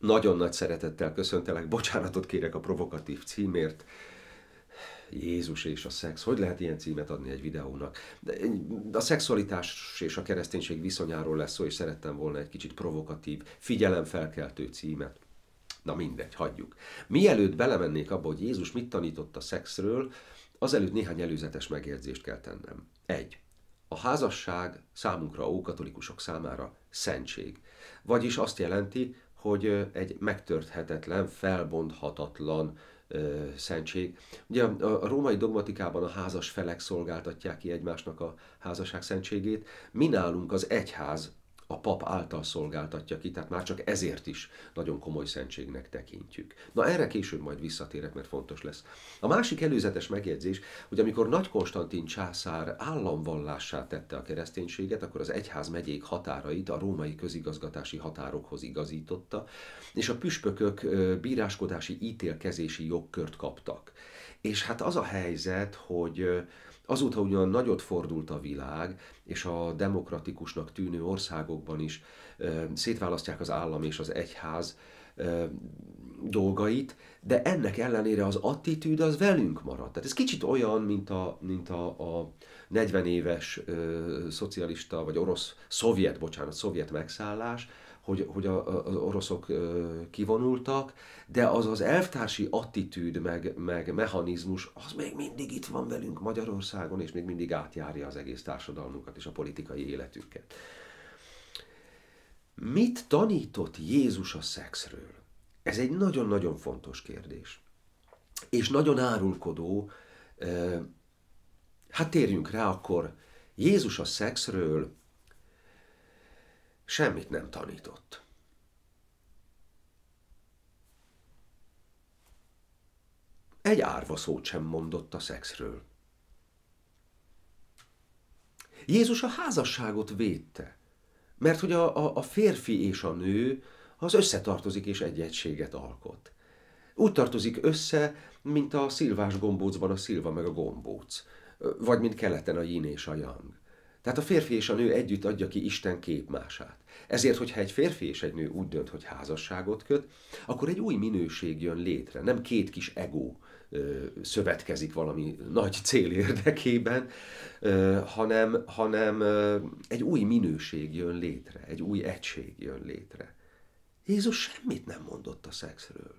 Nagyon nagy szeretettel köszöntelek, bocsánatot kérek a provokatív címért. Jézus és a szex. Hogy lehet ilyen címet adni egy videónak? De a szexualitás és a kereszténység viszonyáról lesz szó, és szerettem volna egy kicsit provokatív, figyelemfelkeltő címet. Na mindegy, hagyjuk. Mielőtt belemennék abba, hogy Jézus mit tanított a szexről, azelőtt néhány előzetes megjegyzést kell tennem. Egy. A házasság számunkra, ókatolikusok számára szentség. Vagyis azt jelenti, hogy egy megtörthetetlen, felbonthatatlan ö, szentség. Ugye a, a római dogmatikában a házas felek szolgáltatják ki egymásnak a házasság szentségét, mi nálunk az egyház a pap által szolgáltatja ki, tehát már csak ezért is nagyon komoly szentségnek tekintjük. Na erre később majd visszatérek, mert fontos lesz. A másik előzetes megjegyzés, hogy amikor Nagy Konstantin császár államvallássá tette a kereszténységet, akkor az egyház megyék határait a római közigazgatási határokhoz igazította, és a püspökök bíráskodási ítélkezési jogkört kaptak. És hát az a helyzet, hogy Azóta ugyan nagyot fordult a világ, és a demokratikusnak tűnő országokban is szétválasztják az állam és az egyház dolgait, de ennek ellenére az attitűd az velünk maradt. Tehát ez kicsit olyan, mint a, mint a, a 40 éves ö, szocialista, vagy orosz, szovjet, bocsánat, szovjet megszállás, hogy, hogy a, az oroszok kivonultak, de az az elvtársi attitűd meg, meg mechanizmus, az még mindig itt van velünk Magyarországon, és még mindig átjárja az egész társadalmunkat és a politikai életünket. Mit tanított Jézus a szexről? Ez egy nagyon-nagyon fontos kérdés. És nagyon árulkodó. Hát térjünk rá akkor Jézus a szexről semmit nem tanított. Egy árva szót sem mondott a szexről. Jézus a házasságot védte, mert hogy a, a, a férfi és a nő az összetartozik és egy egységet alkot. Úgy tartozik össze, mint a szilvás gombócban a szilva meg a gombóc, vagy mint keleten a yin és a yang. Tehát a férfi és a nő együtt adja ki Isten képmását. Ezért, hogyha egy férfi és egy nő úgy dönt, hogy házasságot köt, akkor egy új minőség jön létre. Nem két kis ego ö, szövetkezik valami nagy cél érdekében, ö, hanem, hanem ö, egy új minőség jön létre, egy új egység jön létre. Jézus semmit nem mondott a szexről.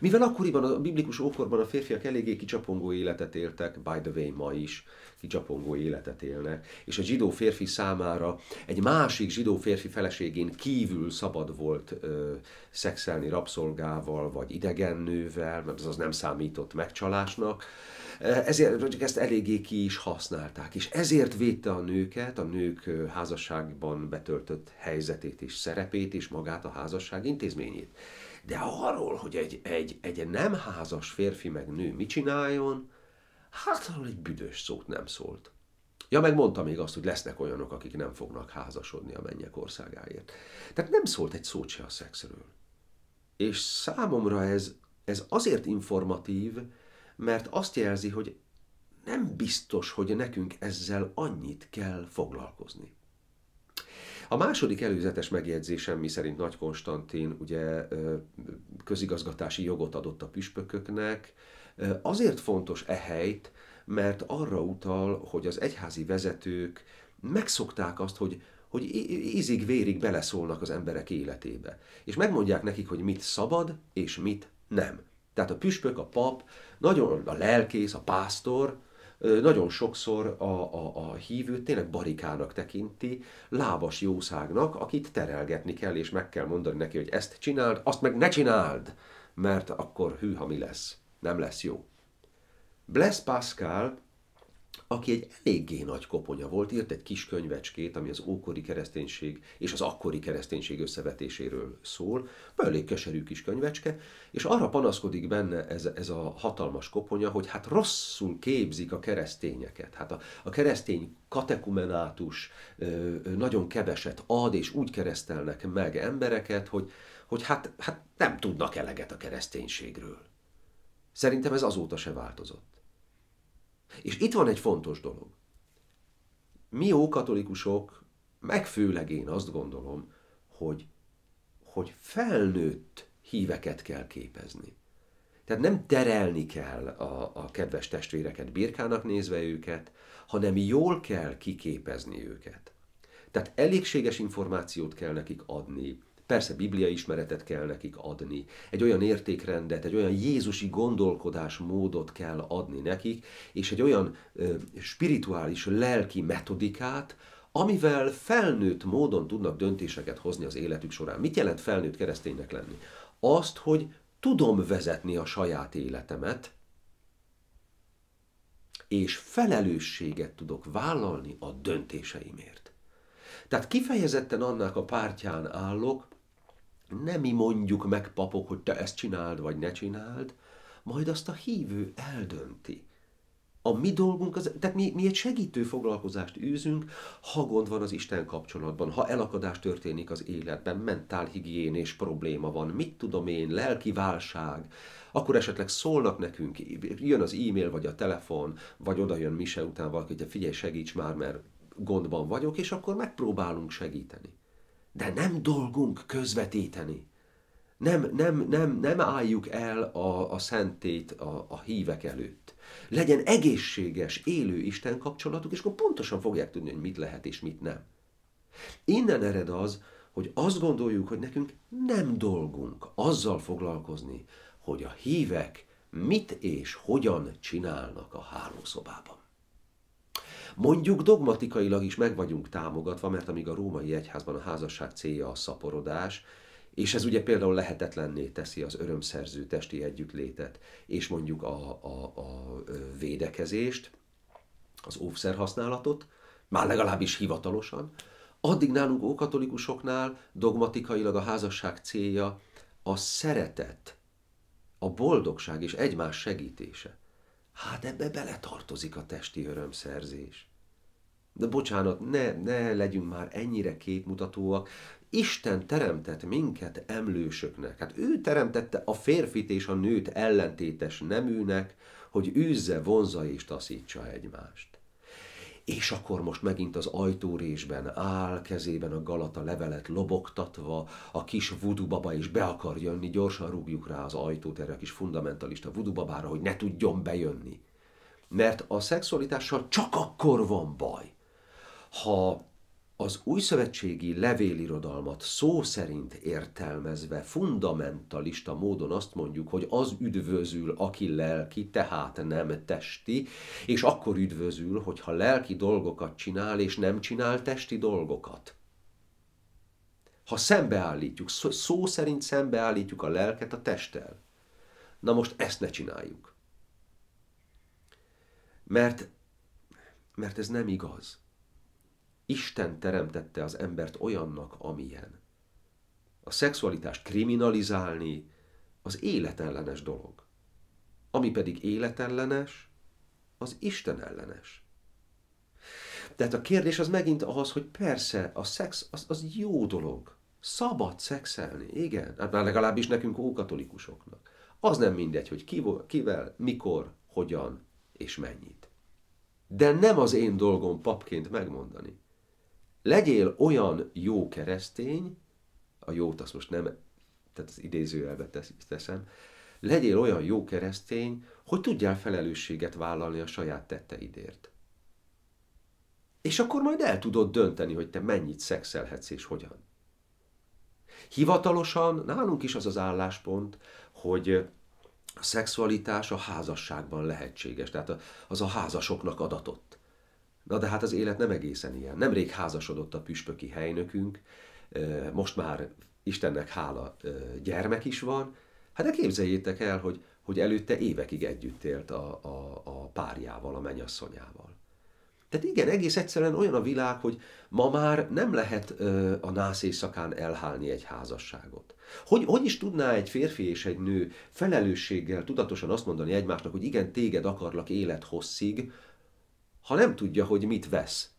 Mivel akkoriban a biblikus ókorban a férfiak eléggé kicsapongó életet éltek, by the way ma is kicsapongó életet élnek, és a zsidó férfi számára egy másik zsidó férfi feleségén kívül szabad volt ö, szexelni rabszolgával, vagy idegen nővel, mert az, az nem számított megcsalásnak, ezért csak ezt eléggé ki is használták, és ezért védte a nőket, a nők házasságban betöltött helyzetét és szerepét, és magát a házasság intézményét. De arról, hogy egy, egy, egy nem házas férfi meg nő mit csináljon, hát arról egy büdös szót nem szólt. Ja, meg mondta még azt, hogy lesznek olyanok, akik nem fognak házasodni a mennyek országáért. Tehát nem szólt egy szót se a szexről. És számomra ez, ez azért informatív, mert azt jelzi, hogy nem biztos, hogy nekünk ezzel annyit kell foglalkozni. A második előzetes megjegyzésem, mi szerint Nagy Konstantin ugye közigazgatási jogot adott a püspököknek, azért fontos e helyt, mert arra utal, hogy az egyházi vezetők megszokták azt, hogy hogy ízig-vérig beleszólnak az emberek életébe. És megmondják nekik, hogy mit szabad, és mit nem. Tehát a püspök, a pap, nagyon a lelkész, a pásztor, nagyon sokszor a, a, a hívőt tényleg barikának tekinti, lábas jószágnak, akit terelgetni kell, és meg kell mondani neki, hogy ezt csináld, azt meg ne csináld, mert akkor hűha mi lesz, nem lesz jó. Blaise Pascal aki egy eléggé nagy koponya volt, írt egy kis könyvecskét, ami az ókori kereszténység és az akkori kereszténység összevetéséről szól, elég keserű kis könyvecske, és arra panaszkodik benne ez, ez a hatalmas koponya, hogy hát rosszul képzik a keresztényeket. Hát a, a keresztény katekumenátus nagyon keveset ad, és úgy keresztelnek meg embereket, hogy, hogy hát, hát nem tudnak eleget a kereszténységről. Szerintem ez azóta se változott. És itt van egy fontos dolog. Mi katolikusok, meg főleg én azt gondolom, hogy, hogy felnőtt híveket kell képezni. Tehát nem terelni kell a, a kedves testvéreket birkának nézve őket, hanem jól kell kiképezni őket. Tehát elégséges információt kell nekik adni, Persze biblia ismeretet kell nekik adni, egy olyan értékrendet, egy olyan Jézusi gondolkodásmódot kell adni nekik, és egy olyan ö, spirituális lelki metodikát, amivel felnőtt módon tudnak döntéseket hozni az életük során. Mit jelent felnőtt kereszténynek lenni? Azt, hogy tudom vezetni a saját életemet, és felelősséget tudok vállalni a döntéseimért. Tehát kifejezetten annak a pártján állok, nem mi mondjuk meg papok, hogy te ezt csináld, vagy ne csináld, majd azt a hívő eldönti. A mi dolgunk, az, tehát mi, mi egy segítő foglalkozást űzünk, ha gond van az Isten kapcsolatban, ha elakadás történik az életben, mentálhigiénés probléma van, mit tudom én, lelki válság, akkor esetleg szólnak nekünk, jön az e-mail, vagy a telefon, vagy oda jön Mise után valaki, hogy figyelj, segíts már, mert gondban vagyok, és akkor megpróbálunk segíteni de nem dolgunk közvetíteni. Nem, nem, nem, nem álljuk el a, a szentét a, a hívek előtt. Legyen egészséges, élő Isten kapcsolatuk, és akkor pontosan fogják tudni, hogy mit lehet és mit nem. Innen ered az, hogy azt gondoljuk, hogy nekünk nem dolgunk azzal foglalkozni, hogy a hívek mit és hogyan csinálnak a hálószobában. Mondjuk dogmatikailag is meg vagyunk támogatva, mert amíg a római egyházban a házasság célja a szaporodás, és ez ugye például lehetetlenné teszi az örömszerző testi együttlétet, és mondjuk a, a, a védekezést, az óvszer használatot, már legalábbis hivatalosan, addig nálunk ókatolikusoknál dogmatikailag a házasság célja a szeretet, a boldogság és egymás segítése. Hát ebbe beletartozik a testi örömszerzés. De bocsánat, ne, ne legyünk már ennyire képmutatóak. Isten teremtett minket emlősöknek. Hát ő teremtette a férfit és a nőt ellentétes neműnek, hogy űzze, vonza és taszítsa egymást és akkor most megint az ajtórésben áll, kezében a galata levelet lobogtatva, a kis vudubaba is be akar jönni, gyorsan rúgjuk rá az ajtót erre a kis fundamentalista vudubabára, hogy ne tudjon bejönni. Mert a szexualitással csak akkor van baj, ha az újszövetségi levélirodalmat szó szerint értelmezve fundamentalista módon azt mondjuk, hogy az üdvözül, aki lelki, tehát nem testi, és akkor üdvözül, hogyha lelki dolgokat csinál, és nem csinál testi dolgokat. Ha szembeállítjuk, szó szerint szembeállítjuk a lelket a testtel, na most ezt ne csináljuk. Mert, mert ez nem igaz. Isten teremtette az embert olyannak, amilyen. A szexualitást kriminalizálni az életellenes dolog. Ami pedig életellenes, az Isten ellenes. Tehát a kérdés az megint az, hogy persze, a szex az, az jó dolog. Szabad szexelni, igen. Hát már legalábbis nekünk ókatolikusoknak. Az nem mindegy, hogy kivel, kivel, mikor, hogyan és mennyit. De nem az én dolgom papként megmondani legyél olyan jó keresztény, a jót azt most nem, tehát az idézőjelbe teszem, legyél olyan jó keresztény, hogy tudjál felelősséget vállalni a saját tetteidért. És akkor majd el tudod dönteni, hogy te mennyit szexelhetsz és hogyan. Hivatalosan nálunk is az az álláspont, hogy a szexualitás a házasságban lehetséges, tehát az a házasoknak adatott. Na de hát az élet nem egészen ilyen. Nemrég házasodott a püspöki helynökünk, most már Istennek hála gyermek is van. Hát de képzeljétek el, hogy, hogy előtte évekig együtt élt a, a, a párjával, a mennyasszonyával. Tehát igen, egész egyszerűen olyan a világ, hogy ma már nem lehet ö, a nász éjszakán elhálni egy házasságot. Hogy, hogy is tudná egy férfi és egy nő felelősséggel tudatosan azt mondani egymásnak, hogy igen, téged akarlak élet hosszig, ha nem tudja, hogy mit vesz.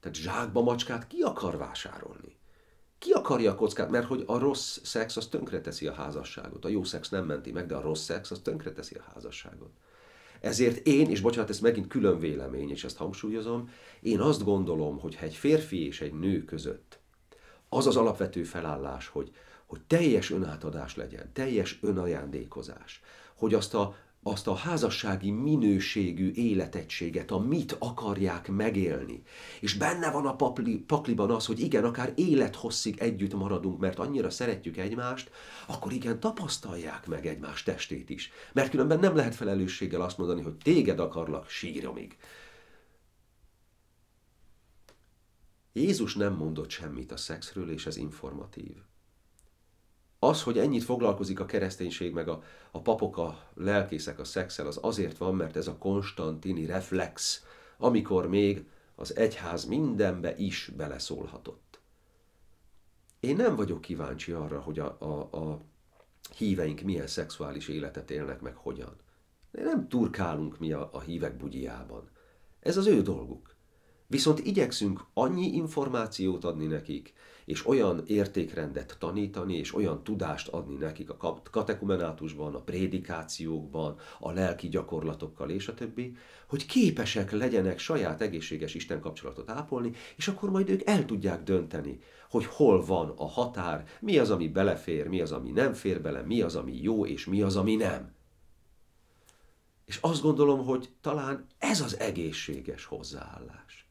Tehát zsákba macskát ki akar vásárolni? Ki akarja a kockát? Mert hogy a rossz szex az tönkreteszi a házasságot. A jó szex nem menti meg, de a rossz szex az tönkreteszi a házasságot. Ezért én, és bocsánat, ez megint külön vélemény, és ezt hangsúlyozom, én azt gondolom, hogy egy férfi és egy nő között az az alapvető felállás, hogy, hogy teljes önátadás legyen, teljes önajándékozás, hogy azt a azt a házassági minőségű életegységet, a mit akarják megélni. És benne van a papli, pakliban az, hogy igen, akár élethosszig együtt maradunk, mert annyira szeretjük egymást, akkor igen, tapasztalják meg egymás testét is. Mert különben nem lehet felelősséggel azt mondani, hogy téged akarlak síromig. Jézus nem mondott semmit a szexről, és ez informatív. Az, hogy ennyit foglalkozik a kereszténység, meg a, a papok, a lelkészek a szexel, az azért van, mert ez a konstantini reflex, amikor még az egyház mindenbe is beleszólhatott. Én nem vagyok kíváncsi arra, hogy a, a, a híveink milyen szexuális életet élnek, meg hogyan. De nem turkálunk mi a, a hívek bugyjában. Ez az ő dolguk. Viszont igyekszünk annyi információt adni nekik, és olyan értékrendet tanítani, és olyan tudást adni nekik a katekumenátusban, a prédikációkban, a lelki gyakorlatokkal, és a többi, hogy képesek legyenek saját egészséges Isten kapcsolatot ápolni, és akkor majd ők el tudják dönteni, hogy hol van a határ, mi az, ami belefér, mi az, ami nem fér bele, mi az, ami jó, és mi az, ami nem. És azt gondolom, hogy talán ez az egészséges hozzáállás.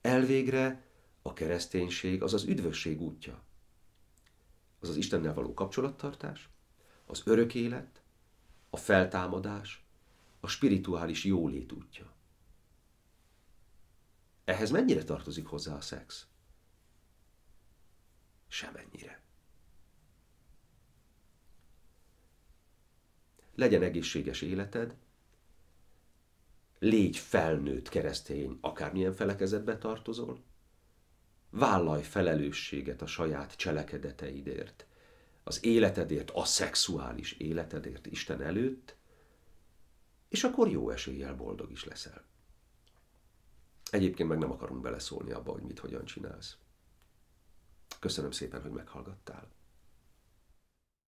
Elvégre a kereszténység az az üdvösség útja. Az az Istennel való kapcsolattartás, az örök élet, a feltámadás, a spirituális jólét útja. Ehhez mennyire tartozik hozzá a szex? Semennyire. Legyen egészséges életed, légy felnőtt keresztény, akármilyen felekezetbe tartozol, vállalj felelősséget a saját cselekedeteidért, az életedért, a szexuális életedért Isten előtt, és akkor jó eséllyel boldog is leszel. Egyébként meg nem akarunk beleszólni abba, hogy mit hogyan csinálsz. Köszönöm szépen, hogy meghallgattál.